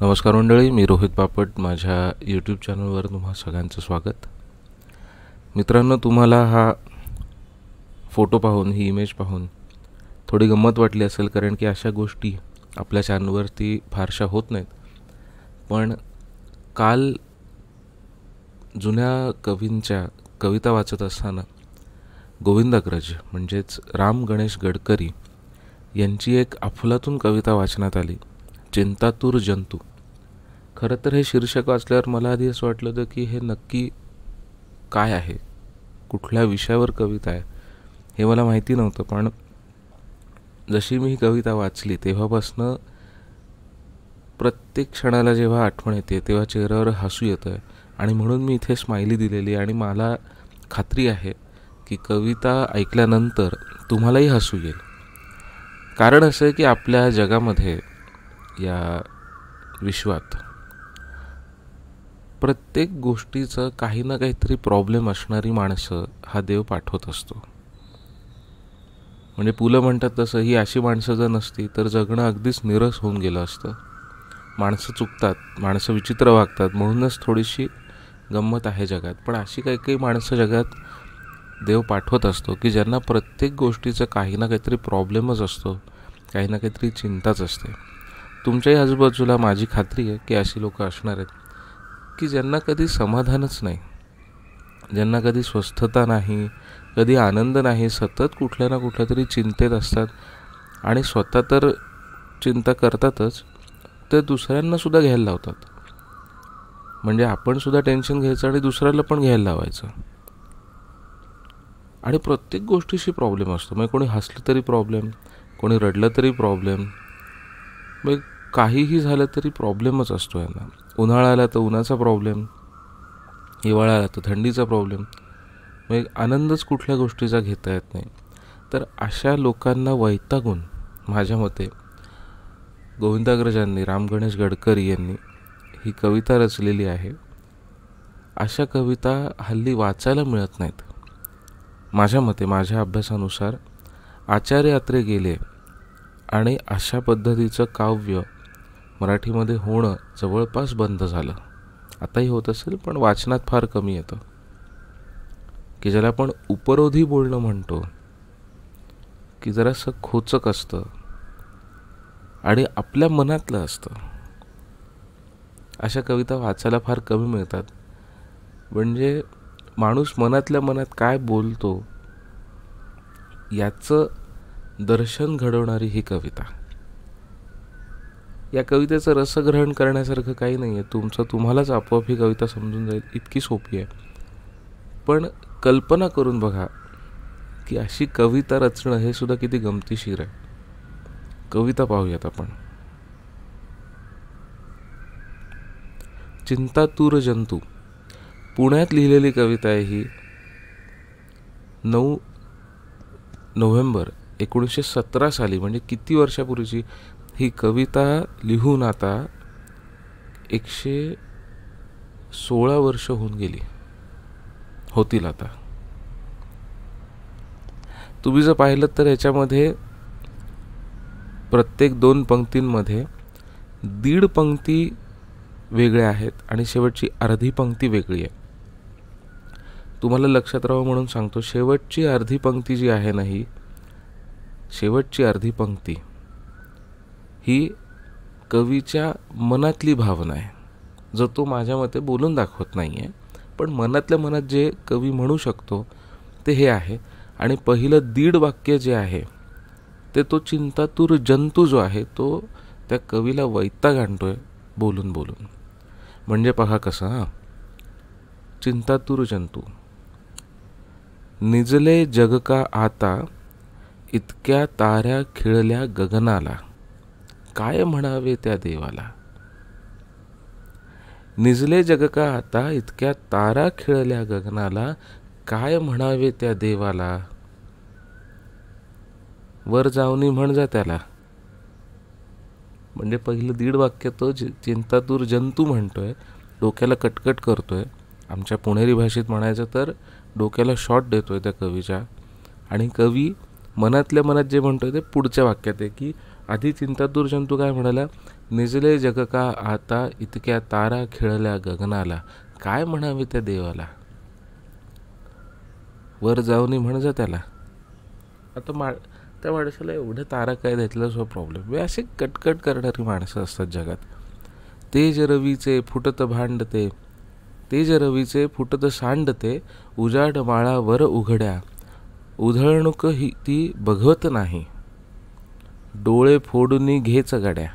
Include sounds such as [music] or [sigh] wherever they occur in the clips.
नमस्कार मंडळी मी रोहित बापट माझ्या यूट्यूब चॅनलवर तुम्हा सगळ्यांचं स्वागत मित्रांनो तुम्हाला हा फोटो पाहून ही इमेज पाहून थोडी गंमत वाटली असेल कारण की अशा गोष्टी आपल्या चॅनलवरती फारशा होत नाहीत पण काल जुन्या कवींच्या कविता वाचत असताना गोविंदाग्रज म्हणजेच राम गणेश गडकरी यांची एक अफलातून कविता वाचण्यात आली चिंतातूर जंतू खरं तर हे शीर्षक वाचल्यावर मला आधी असं वाटलं होतं की हे नक्की काय आहे कुठल्या विषयावर कविता आहे हे मला माहिती नव्हतं पण जशी मी ही कविता वाचली तेव्हापासनं प्रत्येक क्षणाला जेव्हा आठवण येते तेव्हा चेहऱ्यावर हसू येतं आहे आणि म्हणून मी इथे स्माइली दिलेली आणि मला खात्री आहे की कविता ऐकल्यानंतर तुम्हालाही हसू येईल कारण असं आहे की आपल्या जगामध्ये या विश्वात प्रत्येक गोष्टीचं काही ना काहीतरी प्रॉब्लेम असणारी माणसं हा देव पाठवत असतो म्हणजे पुलं म्हणतात तसं ही अशी माणसं जर नसती तर जगणं अगदीच निरस होऊन गेलं असतं माणसं चुकतात माणसं विचित्र वागतात म्हणूनच थोडीशी गंमत आहे जगात पण अशी काही काही माणसं जगात देव पाठवत असतो की ज्यांना प्रत्येक गोष्टीचं काही ना काहीतरी प्रॉब्लेमच असतो काही ना काहीतरी चिंताच असते तुमच्याही आजूबाजूला माझी खात्री आहे की अशी लोकं असणार आहेत की ज्यांना कधी समाधानच नाही ज्यांना कधी स्वस्थता नाही कधी आनंद नाही सतत कुठल्या ना कुठल्या तरी चिंतेत असतात आणि स्वतः तर चिंता करतातच तर दुसऱ्यांनासुद्धा घ्यायला लावतात म्हणजे आपणसुद्धा टेन्शन घ्यायचं आणि दुसऱ्याला पण घ्यायला लावायचं आणि प्रत्येक गोष्टीशी प्रॉब्लेम असतो म्हणजे कोणी हसलं तरी प्रॉब्लेम कोणी रडलं तरी प्रॉब्लेम मग म्हणजे काहीही झालं तरी प्रॉब्लेमच असतो यांना उन्हाळा आला तर उन्हाचा प्रॉब्लेम हिवाळा आला तर थंडीचा प्रॉब्लेम मग आनंदच कुठल्या गोष्टीचा घेता येत नाही तर अशा लोकांना वैतागून माझ्या मते गोविंदाग्रजांनी रामगणेश गडकरी यांनी ही कविता रचलेली आहे अशा कविता हल्ली वाचायला मिळत नाहीत माझ्या मते माझ्या अभ्यासानुसार आचार्य यात्रे गेले आणि अशा पद्धतीचं काव्य मराठीमध्ये होणं जवळपास बंद झालं आताही होत असेल पण वाचनात फार कमी येतं की ज्याला आपण उपरोधी बोलणं म्हणतो की जरासं खोचक असतं आणि आपल्या मनातलं असतं अशा कविता वाचायला फार कमी मिळतात म्हणजे माणूस मनातल्या मनात काय बोलतो याचं दर्शन घडवणारी ही कविता या कवितेचं रसग्रहण करण्यासारखं काही नाही आहे तुमचं तुम्हालाच आपोआप ही कविता समजून जाईल इतकी सोपी आहे पण कल्पना करून बघा की अशी कविता रचणं हे सुद्धा किती गमतीशीर आहे कविता पाहूयात आपण तूर जंतू पुण्यात लिहिलेली कविता आहे ही नऊ नोव्हेंबर एकोणीसशे सतरा साली म्हणजे किती वर्षापूर्वीची ही कविता लिहून आता एकशे सोळा वर्ष होऊन गेली होतील आता तुम्ही जर पाहिलं तर याच्यामध्ये प्रत्येक दोन पंक्तींमध्ये दीड पंक्ती वेगळ्या आहेत आणि शेवटची अर्धी पंक्ती वेगळी आहे तुम्हाला लक्षात राहावं म्हणून सांगतो शेवटची अर्धी पंक्ती जी आहे नाही शेवटची अर्धी पंक्ती ही कवीच्या मनातली भावना आहे जो तो माझ्या मते बोलून दाखवत नाही आहे पण मनातल्या मनात जे कवी म्हणू शकतो ते हे आहे आणि पहिलं दीड वाक्य जे आहे ते तो चिंतातूर जंतू जो आहे तो त्या कवीला वैताग आणतो आहे बोलून बोलून म्हणजे पहा कसं हां चिंतातूर जंतू निजले जग का आता इतक्या ताऱ्या खिळल्या गगनाला काय म्हणावे त्या देवाला निजले जग का आता इतक्या तारा खिळल्या गगनाला काय म्हणावे त्या देवाला वर जावणी म्हण जा त्याला म्हणजे पहिलं दीड वाक्य तो चिंतातूर जंतू म्हणतोय डोक्याला कटकट करतोय आमच्या पुणेरी भाषेत म्हणायचं तर डोक्याला शॉट देतोय त्या कवीच्या आणि कवी मनातल्या मनात जे म्हणतोय ते पुढच्या वाक्यात आहे की आधी दूर जंतू काय म्हणाला निजले जग का आता इतक्या तारा खेळल्या गगनाला काय म्हणावे त्या देवाला वर जाऊन म्हणजा त्याला आता मा त्या माणसाला एवढं तारा काय द्यायला सो प्रॉब्लेम वे असे कटकट करणारी माणसं असतात जगात तेज रवीचे फुटत भांडते तेज रवीचे फुटत सांडते उजाड माळा वर उघड्या उधळणूक ही ती बघवत नाही डोळे फोडून घेच गाड्या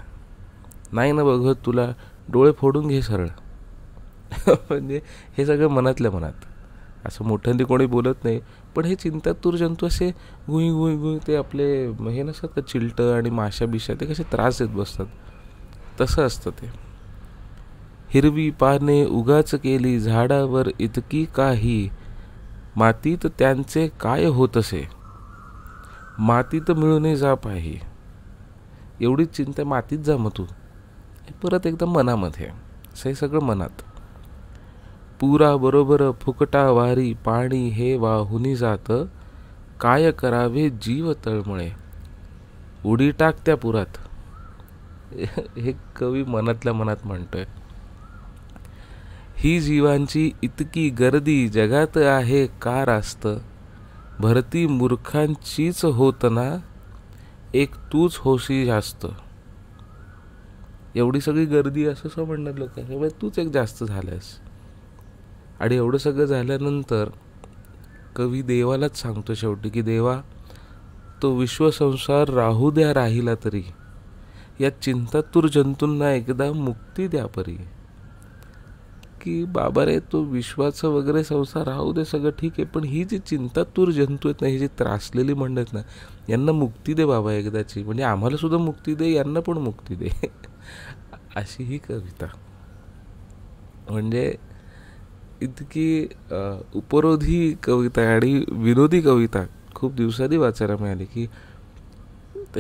नाही ना बघ तुला डोळे फोडून घे सरळ [laughs] म्हणजे हे सगळं मनातल्या मनात असं मोठ्यांनी कोणी बोलत नाही पण हे चिंतातूर जंतू असे गुई गुई गुई ते आपले हे नसतात का चिलटं आणि माशा बिशा ते कसे त्रास देत बसतात तसं असतं ते हिरवी पाने उगाच केली झाडावर इतकी काही मातीत त्यांचे काय होत असे मातीत मिळूनही जाप आहे एवढीच चिंता मातीत जमत तू परत एकदा मनामध्ये हे सगळं मनात पुरा बरोबर फुकटा वारी पाणी हे वाहुनी जात काय करावे जीव तळमळे उडी टाक त्या पुरात हे कवी मनातल्या मनात म्हणतोय ही जीवांची इतकी गर्दी जगात आहे का रास्त भरती मूर्खांचीच होत ना एक तूच होशी जास्त एवढी सगळी गर्दी असं असं म्हणणार लोक तूच एक जास्त झालास आणि एवढं सगळं झाल्यानंतर कवी देवालाच सांगतो शेवटी की देवा तो विश्वसंसार राहू द्या राहिला तरी या चिंतातूर जंतूंना एकदा मुक्ती द्या परी की बाबा रे तो विश्वाचं वगैरे संसार राहू दे सगळं ठीक आहे पण ही जी तूर जंतू आहेत ना ही जी त्रासलेली म्हणत आहेत ना यांना मुक्ती दे बाबा एकदाची म्हणजे आम्हालासुद्धा मुक्ती दे यांना पण मुक्ती दे [laughs] अशी ही कविता म्हणजे इतकी उपरोधी कविता आणि विनोदी कविता खूप दिवसांनी वाचायला मिळाली की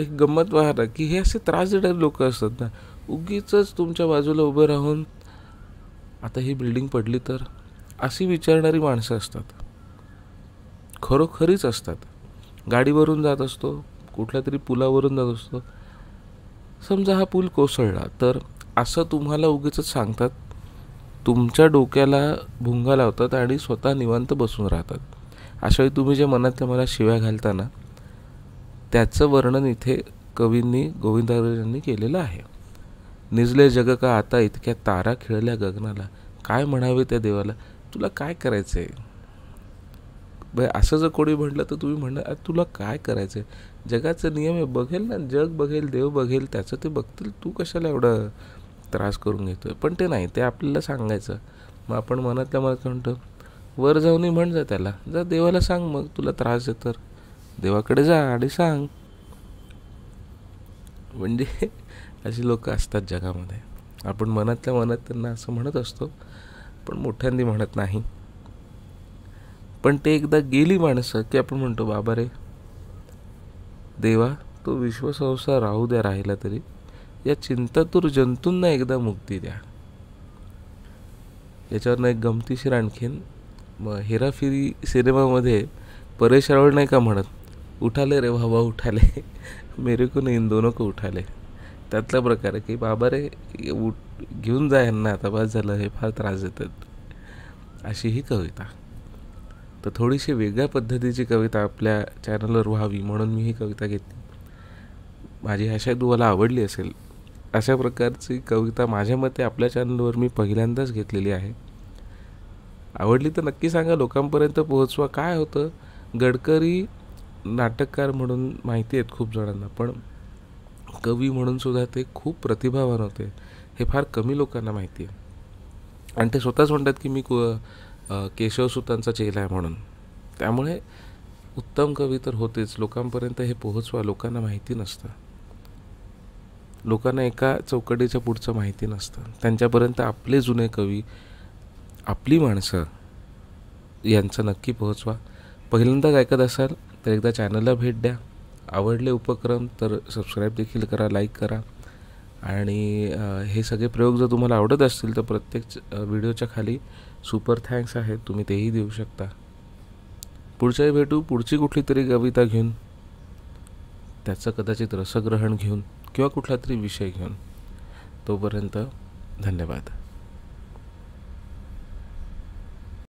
एक गंमत वाहता की हे असे त्रास देणारे लोक असतात ना उगीच तुमच्या बाजूला उभं राहून आता ही बिल्डिंग पडली तर अशी विचारणारी माणसं असतात खरोखरीच असतात गाडीवरून जात असतो कुठल्या तरी पुलावरून जात असतो समजा हा पूल कोसळला तर असं तुम्हाला उगीच सांगतात तुमच्या डोक्याला भुंगा लावतात आणि स्वतः निवांत बसून राहतात वेळी तुम्ही जे मनातल्या मला शिव्या घालताना त्याचं वर्णन इथे कवींनी गोविंदाजांनी केलेलं आहे निजले जग का आता इतक्या तारा खिळल्या गगनाला काय म्हणावे त्या देवाला तुला काय करायचं आहे असं जर कोणी म्हटलं तर तुम्ही म्हणणार तुला काय करायचं आहे जगाचं नियम आहे बघेल ना जग बघेल देव बघेल त्याचं ते बघतील तू कशाला एवढं त्रास करून घेतो आहे पण ते नाही ते आपल्याला सांगायचं मग आपण मनातल्या मनात म्हणतो वर जाऊनही म्हण जा त्याला जा देवाला सांग मग तुला त्रास आहे तर देवाकडे जा आणि सांग म्हणजे [laughs] अशी लोक असतात जगामध्ये आपण मनातल्या मनात त्यांना असं म्हणत असतो पण मोठ्यांदी म्हणत नाही पण ते एकदा गेली माणसं की आपण म्हणतो बाबा रे देवा तो विश्वसंसार राहू द्या राहिला तरी या चिंतातूर जंतूंना एकदा मुक्ती द्या याच्यावरनं एक गमतीशीर आणखीन मग हेराफिरी सिनेमामध्ये परेश रावळ नाही का म्हणत उठाले रे बाबा उठाले मेरे को नाही इन दोनों को उठाले त्यातला प्रकार आहे की बाबा रे उठ घेऊन जा यांना आता बस झालं हे फार त्रास देतात अशी ही कविता तर थोडीशी वेगळ्या पद्धतीची कविता आपल्या चॅनलवर व्हावी म्हणून मी ही कविता घेतली माझी आशा तुम्हाला आवडली असेल अशा प्रकारची कविता माझ्या मते आपल्या चॅनलवर मी पहिल्यांदाच घेतलेली आहे आवडली तर नक्की सांगा लोकांपर्यंत पोहोचवा काय होतं गडकरी नाटककार म्हणून माहिती आहेत खूप जणांना पण कवी म्हणून सुद्धा ते खूप प्रतिभावान होते हे फार कमी लोकांना माहिती आहे आणि ते स्वतःच म्हणतात की मी कु केशवसुतांचा चेला आहे म्हणून त्यामुळे उत्तम कवी तर होतेच लोकांपर्यंत हे पोहोचवा लोकांना माहिती नसतं लोकांना एका चौकटीच्या पुढचं माहिती नसतं त्यांच्यापर्यंत आपले जुने कवी आपली माणसं यांचं नक्की पोहोचवा पहिल्यांदाच ऐकत असाल तर एकदा चॅनलला भेट द्या आवडले उपक्रम तर सबस्क्राईब देखील करा लाईक करा आणि हे सगळे प्रयोग जर तुम्हाला आवडत असतील तर प्रत्येक व्हिडिओच्या खाली सुपर थँक्स आहेत तुम्ही तेही देऊ शकता पुढच्याही भेटू पुढची कुठली तरी कविता घेऊन त्याचं कदाचित रसग्रहण घेऊन किंवा कुठला तरी विषय घेऊन तोपर्यंत धन्यवाद